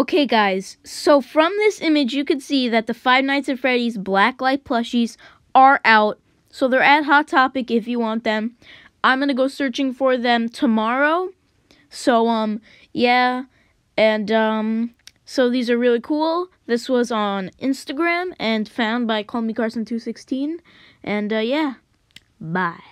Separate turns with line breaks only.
Okay guys, so from this image you can see that the Five Nights at Freddy's Blacklight plushies are out. So they're at Hot Topic if you want them. I'm going to go searching for them tomorrow. So um yeah, and um so these are really cool. This was on Instagram and found by Call Me Carson 216. And uh, yeah, bye.